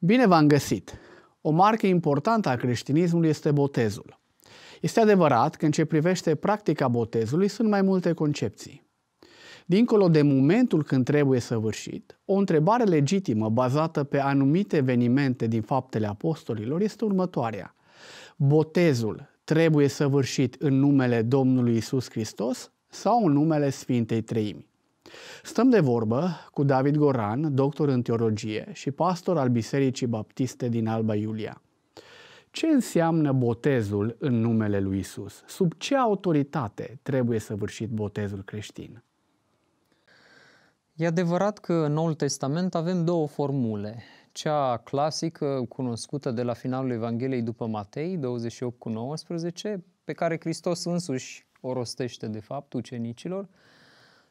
Bine v-am găsit! O marcă importantă a creștinismului este botezul. Este adevărat că în ce privește practica botezului sunt mai multe concepții. Dincolo de momentul când trebuie săvârșit, o întrebare legitimă bazată pe anumite evenimente din faptele apostolilor este următoarea. Botezul trebuie săvârșit în numele Domnului Isus Hristos sau în numele Sfintei Treimi? Stăm de vorbă cu David Goran, doctor în teologie și pastor al Bisericii Baptiste din Alba Iulia. Ce înseamnă botezul în numele lui Isus? Sub ce autoritate trebuie săvârșit botezul creștin? E adevărat că în Noul Testament avem două formule. Cea clasică, cunoscută de la finalul Evangheliei după Matei, 28 cu 19, pe care Hristos însuși o rostește, de fapt, ucenicilor,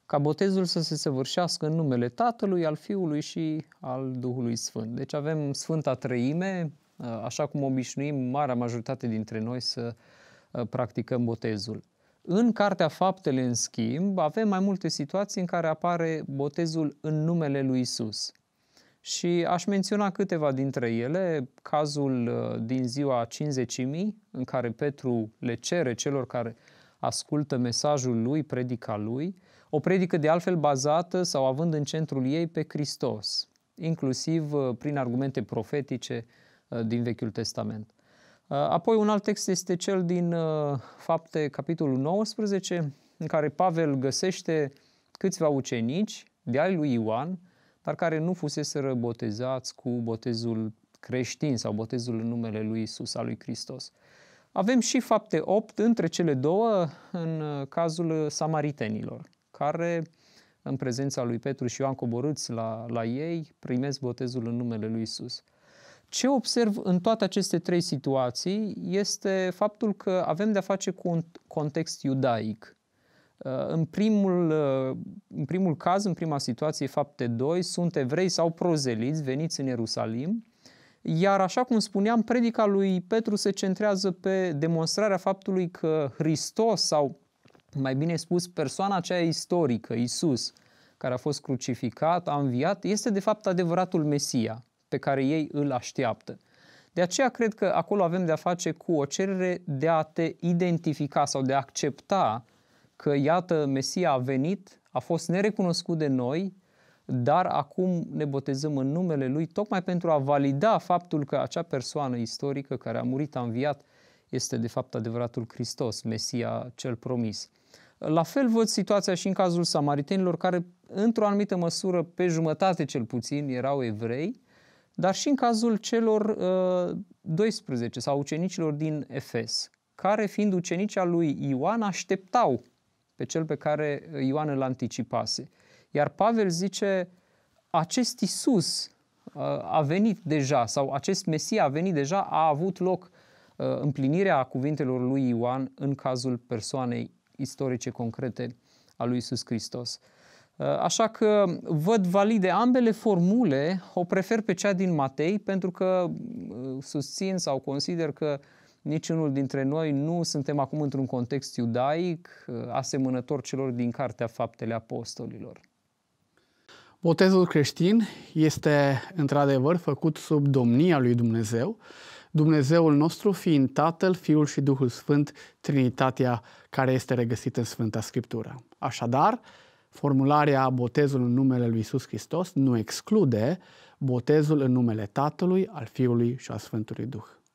ca botezul să se săvârșească în numele Tatălui, al Fiului și al Duhului Sfânt. Deci avem Sfânta Trăime, ă, așa cum obișnuim marea majoritate dintre noi să ă, practicăm botezul. În Cartea Faptele, în schimb, avem mai multe situații în care apare botezul în numele lui Isus. Și aș menționa câteva dintre ele, cazul ă, din ziua 50.000, în care Petru le cere celor care ascultă mesajul lui, predica lui, o predică de altfel bazată sau având în centrul ei pe Hristos, inclusiv uh, prin argumente profetice uh, din Vechiul Testament. Uh, apoi un alt text este cel din Fapte, capitolul 19, în care Pavel găsește câțiva ucenici de ai lui Ioan, dar care nu fusese botezați cu botezul creștin sau botezul în numele lui Isus, al lui Hristos. Avem și fapte 8 între cele două în cazul samaritenilor care în prezența lui Petru și Ioan coborâți la, la ei, primesc botezul în numele lui Isus. Ce observ în toate aceste trei situații este faptul că avem de-a face cu un context iudaic. Uh, în primul, uh, în primul caz, în prima situație, fapte 2, sunt evrei sau prozeliți veniți în Ierusalim, iar așa cum spuneam, predica lui Petru se centrează pe demonstrarea faptului că Hristos sau mai bine spus, persoana aceea istorică, Isus, care a fost crucificat, a înviat, este de fapt adevăratul Mesia pe care ei îl așteaptă. De aceea cred că acolo avem de-a face cu o cerere de a te identifica sau de a accepta că, iată, Mesia a venit, a fost nerecunoscut de noi, dar acum ne botezăm în numele Lui, tocmai pentru a valida faptul că acea persoană istorică care a murit, a înviat, este de fapt adevăratul Hristos, Mesia cel promis. La fel văd situația și în cazul samaritenilor care, într-o anumită măsură, pe jumătate cel puțin, erau evrei, dar și în cazul celor uh, 12 sau ucenicilor din Efes, care, fiind ucenici al lui Ioan, așteptau pe cel pe care Ioan îl anticipase. Iar Pavel zice, acest Isus uh, a venit deja, sau acest Mesia a venit deja, a avut loc uh, Uh, împlinirea cuvintelor lui Ioan în cazul persoanei istorice concrete a lui Isus Hristos. Uh, așa că văd valide ambele formule, o prefer pe cea din Matei pentru că uh, susțin sau consider că niciunul dintre noi nu suntem acum într-un context iudaic asemănător celor din Cartea Faptele Apostolilor. Botezul creștin este într-adevăr făcut sub domnia lui Dumnezeu Dumnezeul nostru fiind Tatăl, Fiul și Duhul Sfânt, Trinitatea care este regăsită în Sfânta Scriptură. Așadar, formularea botezul în numele lui Iisus Hristos nu exclude botezul în numele Tatălui, al Fiului și al Sfântului Duh.